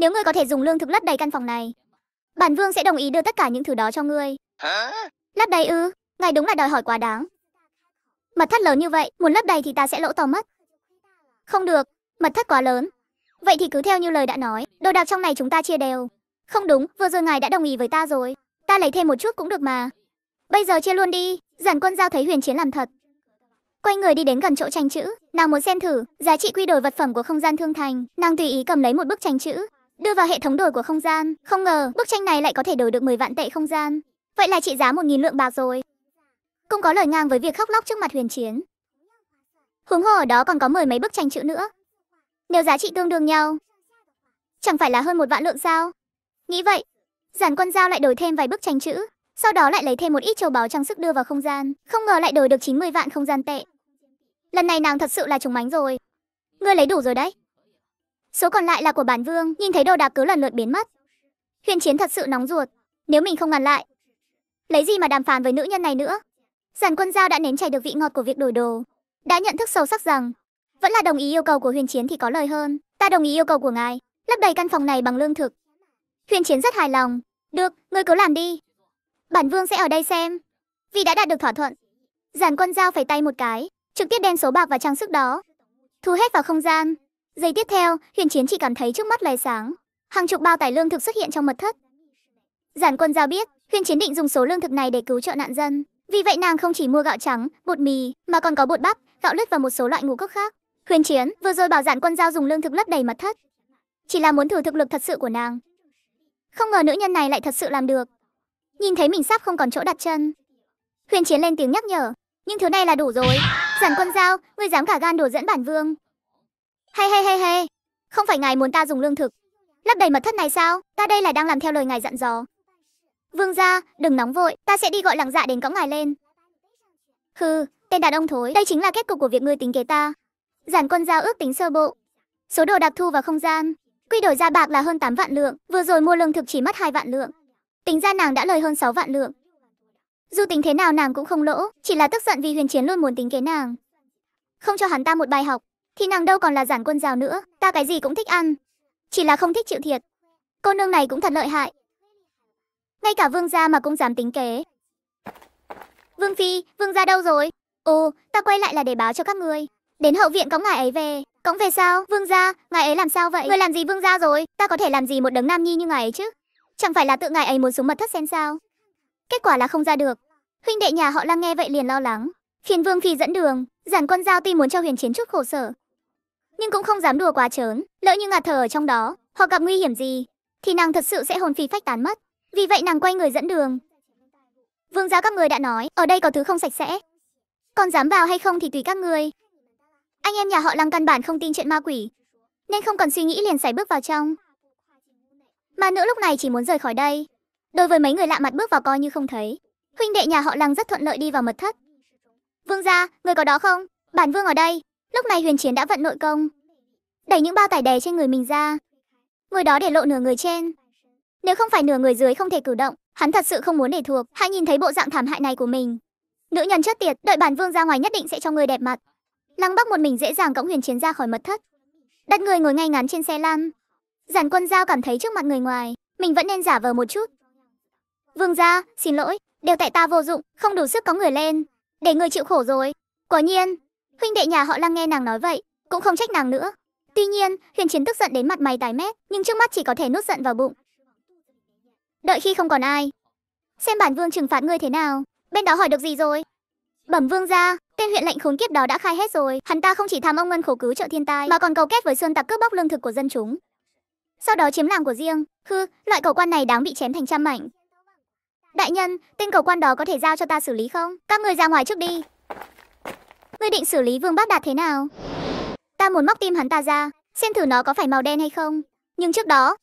Nếu ngươi có thể dùng lương thực lấp đầy căn phòng này, bản vương sẽ đồng ý đưa tất cả những thứ đó cho ngươi. Hả? Lấp đầy ư? Ngài đúng là đòi hỏi quá đáng. Mật thất lớn như vậy, muốn lấp đầy thì ta sẽ lỗ to mất. Không được, mật thất quá lớn. Vậy thì cứ theo như lời đã nói, đồ đạc trong này chúng ta chia đều. Không đúng, vừa rồi ngài đã đồng ý với ta rồi. Ta lấy thêm một chút cũng được mà. Bây giờ chia luôn đi, giản quân giao thấy huyền chiến làm thật. Quay người đi đến gần chỗ tranh chữ, nàng muốn xem thử, giá trị quy đổi vật phẩm của không gian thương thành, nàng tùy ý cầm lấy một bức tranh chữ, đưa vào hệ thống đổi của không gian. Không ngờ, bức tranh này lại có thể đổi được 10 vạn tệ không gian. Vậy là trị giá 1.000 lượng bạc rồi. Không có lời ngang với việc khóc lóc trước mặt huyền chiến. Huống hồ ở đó còn có mười mấy bức tranh chữ nữa. Nếu giá trị tương đương nhau, chẳng phải là hơn một vạn lượng sao? Nghĩ vậy, giản quân giao lại đổi thêm vài bức tranh chữ, sau đó lại lấy thêm một ít châu báu trang sức đưa vào không gian, không ngờ lại đổi được 90 vạn không gian tệ. Lần này nàng thật sự là trùng mánh rồi. Ngươi lấy đủ rồi đấy. Số còn lại là của bản vương, nhìn thấy đồ đạc cứ lần lượt biến mất. Huyền chiến thật sự nóng ruột, nếu mình không ngăn lại, lấy gì mà đàm phán với nữ nhân này nữa? Giản quân giao đã nếm chảy được vị ngọt của việc đổi đồ, đã nhận thức sâu sắc rằng vẫn là đồng ý yêu cầu của Huyền Chiến thì có lời hơn. Ta đồng ý yêu cầu của ngài, lấp đầy căn phòng này bằng lương thực. Huyền Chiến rất hài lòng. Được, ngươi cứ làm đi. Bản vương sẽ ở đây xem. Vì đã đạt được thỏa thuận, Giản Quân Giao phải tay một cái, trực tiếp đem số bạc và trang sức đó thu hết vào không gian. Giây tiếp theo, huyền chiến chỉ cảm thấy trước mắt loài sáng. Hàng chục bao tải lương thực xuất hiện trong mật thất. Giản quân giao biết, huyền chiến định dùng số lương thực này để cứu trợ nạn dân. Vì vậy nàng không chỉ mua gạo trắng, bột mì, mà còn có bột bắp, gạo lứt và một số loại ngũ cốc khác. Huyền chiến vừa rồi bảo giản quân giao dùng lương thực lấp đầy mật thất. Chỉ là muốn thử thực lực thật sự của nàng. Không ngờ nữ nhân này lại thật sự làm được. Nhìn thấy mình sắp không còn chỗ đặt chân. Huyền chiến lên tiếng nhắc nhở. Nhưng thứ này là đủ rồi. Giản quân giao, ngươi dám cả gan đổ dẫn bản vương, hay hay hay hay, không phải ngài muốn ta dùng lương thực lấp đầy mật thất này sao? Ta đây là đang làm theo lời ngài dặn dò. Vương gia, đừng nóng vội, ta sẽ đi gọi làng dạ đến cõng ngài lên. Hừ, tên đàn ông thối, đây chính là kết cục của việc ngươi tính kế ta. Giản quân giao ước tính sơ bộ. Số đồ đạc thu vào không gian, quy đổi ra bạc là hơn 8 vạn lượng, vừa rồi mua lương thực chỉ mất 2 vạn lượng. Tính ra nàng đã lời hơn 6 vạn lượng. Dù tính thế nào nàng cũng không lỗ, chỉ là tức giận vì huyền chiến luôn muốn tính kế nàng. Không cho hắn ta một bài học. Thì nàng đâu còn là giản quân rào nữa, ta cái gì cũng thích ăn. Chỉ là không thích chịu thiệt. Cô nương này cũng thật lợi hại. Ngay cả vương gia mà cũng dám tính kế. Vương Phi, vương gia đâu rồi? Ồ, ta quay lại là để báo cho các ngươi. Đến hậu viện có ngài ấy về. Cõng về sao? Vương gia, ngài ấy làm sao vậy? Ngươi làm gì vương gia rồi? Ta có thể làm gì một đấng nam nhi như ngài ấy chứ? Chẳng phải là tự ngài ấy muốn xuống mật thất xem sao? Kết quả là không ra được. Huynh đệ nhà họ lang nghe vậy liền lo lắng. Phiền Vương Phi dẫn đường, giản quân giao tuy muốn cho huyền chiến chút khổ sở, nhưng cũng không dám đùa quá chớn, lỡ như ngạt thở ở trong đó, hoặc gặp nguy hiểm gì, thì nàng thật sự sẽ hồn phi phách tán mất. Vì vậy nàng quay người dẫn đường. Vương gia các người đã nói, ở đây có thứ không sạch sẽ. Còn dám vào hay không thì tùy các người. Anh em nhà họ lăng căn bản không tin chuyện ma quỷ, nên không cần suy nghĩ liền xảy bước vào trong. Mà nữ lúc này chỉ muốn rời khỏi đây. Đối với mấy người lạ mặt bước vào coi như không thấy. Huynh đệ nhà họ lăng rất thuận lợi đi vào mật thất. Vương gia, người có đó không? Bản vương ở đây. Lúc này huyền chiến đã vận nội công, đẩy những bao tải đè trên người mình ra. Người đó để lộ nửa người trên. Nếu không phải nửa người dưới không thể cử động, hắn thật sự không muốn để thuộc, hãy nhìn thấy bộ dạng thảm hại này của mình. Nữ nhân chết tiệt, đợi bản vương ra ngoài nhất định sẽ cho người đẹp mặt. Lăng Bắc một mình dễ dàng cõng huyền chiến ra khỏi mật thất. Đặt người ngồi ngay ngắn trên xe lăn. Giản quân giao cảm thấy trước mặt người ngoài, mình vẫn nên giả vờ một chút. Vương gia, xin lỗi, đều tại ta vô dụng, không đủ sức có người lên. Để người chịu khổ rồi. Quả nhiên, Huynh đệ nhà họ Lăng nghe nàng nói vậy, cũng không trách nàng nữa. Tuy nhiên, Huyền Chiến tức giận đến mặt mày tái mét, nhưng trước mắt chỉ có thể nuốt giận vào bụng. Đợi khi không còn ai, xem bản vương trừng phạt ngươi thế nào. Bên đó hỏi được gì rồi? Bẩm vương gia, tên huyện lệnh khốn kiếp đó đã khai hết rồi, hắn ta không chỉ tham ông ngân khổ cứu trợ thiên tai, mà còn cầu kết với sơn tặc cướp bóc lương thực của dân chúng. Sau đó chiếm làng của riêng, hư, loại cầu quan này đáng bị chém thành trăm mảnh. Đại nhân, tên cầu quan đó có thể giao cho ta xử lý không? Các người ra ngoài trước đi, Ngươi định xử lý Vương Bác Đạt thế nào? Ta muốn móc tim hắn ta ra, xem thử nó có phải màu đen hay không. Nhưng trước đó,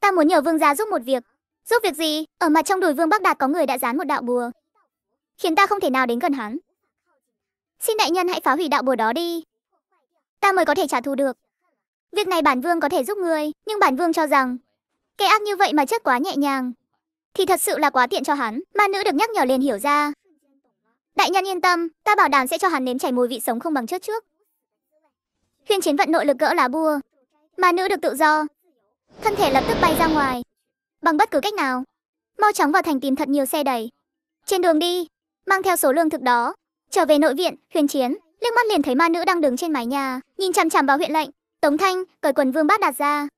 ta muốn nhờ Vương gia giúp một việc. Giúp việc gì? Ở mặt trong đùi Vương Bắc Đạt có người đã dán một đạo bùa, khiến ta không thể nào đến gần hắn. Xin đại nhân hãy phá hủy đạo bùa đó đi, ta mới có thể trả thù được. Việc này bản vương có thể giúp người, nhưng bản vương cho rằng kẻ ác như vậy mà chết quá nhẹ nhàng thì thật sự là quá tiện cho hắn. Ma nữ được nhắc nhở liền hiểu ra, Đại nhân yên tâm, ta bảo đảm sẽ cho hắn nếm chảy mùi vị sống không bằng trước trước. Huyên chiến vận nội lực gỡ lá bua, mà nữ được tự do. Thân thể lập tức bay ra ngoài, bằng bất cứ cách nào. Mau chóng vào thành tìm thật nhiều xe đầy. Trên đường đi, mang theo số lương thực đó, trở về nội viện, Huyền chiến liếc mắt liền thấy ma nữ đang đứng trên mái nhà, nhìn chằm chằm vào huyện lệnh. Tống Thanh cởi quần vương bát đạt ra,